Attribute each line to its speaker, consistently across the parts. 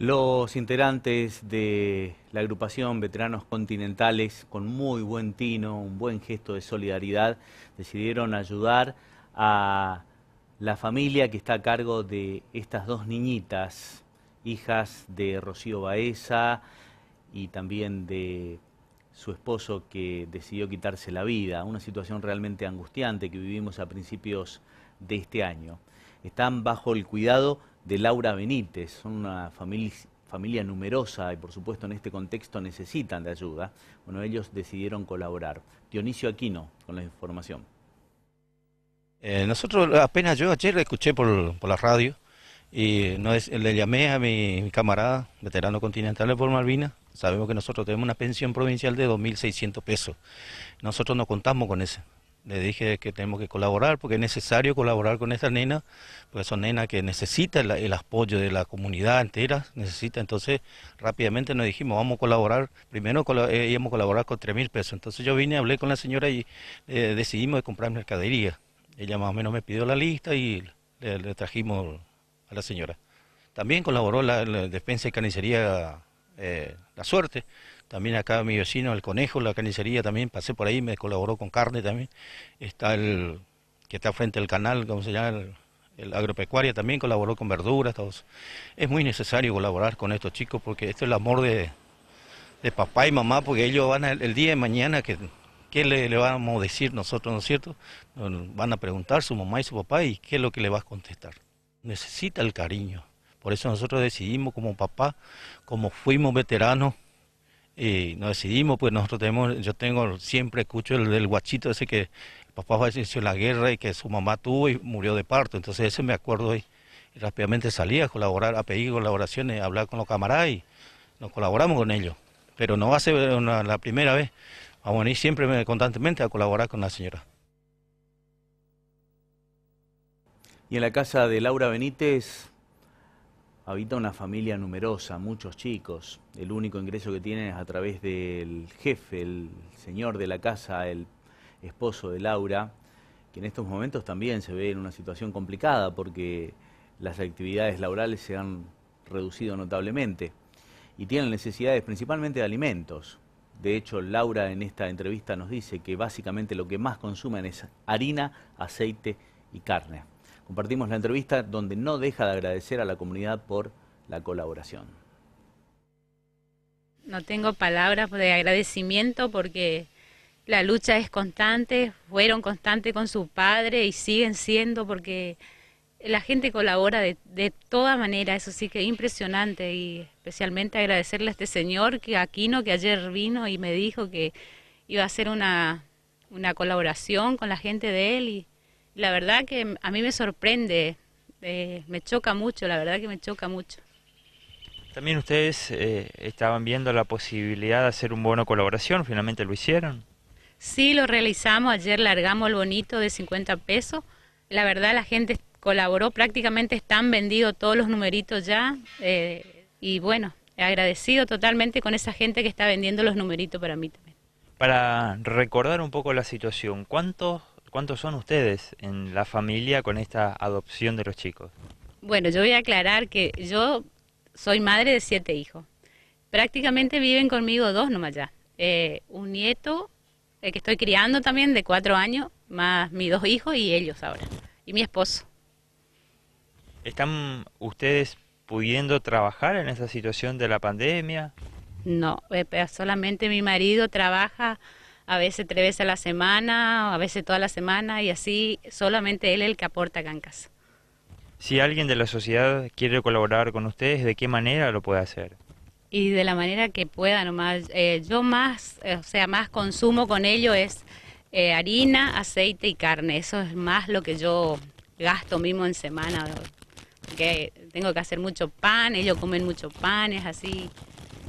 Speaker 1: Los integrantes de la agrupación Veteranos Continentales, con muy buen tino, un buen gesto de solidaridad, decidieron ayudar a la familia que está a cargo de estas dos niñitas, hijas de Rocío Baeza y también de su esposo que decidió quitarse la vida, una situación realmente angustiante que vivimos a principios de este año. Están bajo el cuidado de Laura Benítez. Son una familia, numerosa y por supuesto en este contexto necesitan de ayuda. Bueno, ellos decidieron colaborar. Dionisio Aquino con la información.
Speaker 2: Eh, nosotros apenas yo ayer lo escuché por, la radio y no le llamé a mi, camarada, veterano continental de por Malvinas, sabemos que nosotros tenemos una pensión provincial de 2.600 pesos. Nosotros no contamos con ese. Le dije que tenemos que colaborar porque es necesario colaborar con esta nena, porque son nenas que necesita el, apoyo de la comunidad entera, necesita. Entonces, rápidamente nos dijimos, vamos a colaborar. Primero eh, íbamos a colaborar con 3 mil pesos. Entonces yo vine, hablé con la señora y eh, decidimos comprar mercadería. Ella más o menos me pidió la lista y le, trajimos a la señora. También colaboró la, defensa despensa y carnicería eh, la suerte. También acá mi vecino, el conejo, la carnicería también, pasé por ahí, me colaboró con carne también. Está el que está frente al canal, ¿cómo se llama? El, agropecuaria también colaboró con verduras. Es muy necesario colaborar con estos chicos porque esto es el amor de, de papá y mamá, porque ellos van el día de mañana, que, ¿qué le, le, vamos a decir nosotros, no es cierto? Van a preguntar su mamá y su papá y qué es lo que le vas a contestar. Necesita el cariño. Por eso nosotros decidimos como papá, como fuimos veteranos, y eh, nos decidimos, pues nosotros tenemos, yo tengo, siempre escucho el, del guachito ese que el papá fue en la guerra y que su mamá tuvo y murió de parto. Entonces ese me acuerdo y, rápidamente salí a colaborar, a pedir colaboraciones, a hablar con los camaradas y nos colaboramos con ellos. Pero no va a ser la primera vez, vamos a venir siempre constantemente a colaborar con la señora.
Speaker 1: Y en la casa de Laura Benítez habita una familia numerosa, muchos chicos. El único ingreso que tienen es a través del jefe, el señor de la casa, el esposo de Laura, que en estos momentos también se ve en una situación complicada porque las actividades laborales se han reducido notablemente y tienen necesidades principalmente de alimentos. De hecho, Laura en esta entrevista nos dice que básicamente lo que más consumen es harina, aceite y carne. Compartimos la entrevista donde no deja de agradecer a la comunidad por la colaboración.
Speaker 3: No tengo palabras de agradecimiento porque la lucha es constante, fueron constantes con su padre y siguen siendo porque la gente colabora de, de toda manera, eso sí que es impresionante y especialmente agradecerle a este señor que Aquino que ayer vino y me dijo que iba a hacer una, una colaboración con la gente de él y la verdad que a mí me sorprende, eh, me choca mucho, la verdad que me choca mucho.
Speaker 4: También ustedes eh, estaban viendo la posibilidad de hacer un bono colaboración, finalmente lo hicieron.
Speaker 3: Sí, lo realizamos, ayer largamos el bonito de 50 pesos, la verdad la gente colaboró, prácticamente están vendidos todos los numeritos ya eh, y bueno, agradecido totalmente con esa gente que está vendiendo los numeritos para mí también.
Speaker 4: Para recordar un poco la situación, ¿cuántos ¿Cuántos son ustedes en la familia con esta adopción de los chicos?
Speaker 3: Bueno, yo voy a aclarar que yo soy madre de siete hijos. Prácticamente viven conmigo dos nomás ya. Eh, un nieto el que estoy criando también de cuatro años, más mis dos hijos y ellos ahora. Y mi esposo.
Speaker 4: ¿Están ustedes pudiendo trabajar en esa situación de la pandemia?
Speaker 3: No, eh, solamente mi marido trabaja a veces tres veces a la semana, a veces toda la semana y así solamente él es el que aporta acá en casa.
Speaker 4: Si alguien de la sociedad quiere colaborar con ustedes, ¿de qué manera lo puede hacer?
Speaker 3: Y de la manera que pueda nomás. Eh, yo más, eh, o sea, más consumo con ello es eh, harina, aceite y carne. Eso es más lo que yo gasto mismo en semana. tengo que hacer mucho pan, ellos comen mucho pan, es así.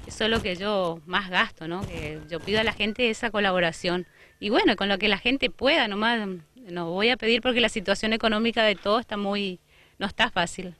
Speaker 3: Eso es lo que yo más gasto, ¿no? yo pido a la gente esa colaboración. Y bueno, con lo que la gente pueda, nomás no voy a pedir porque la situación económica de todos está muy, no está fácil.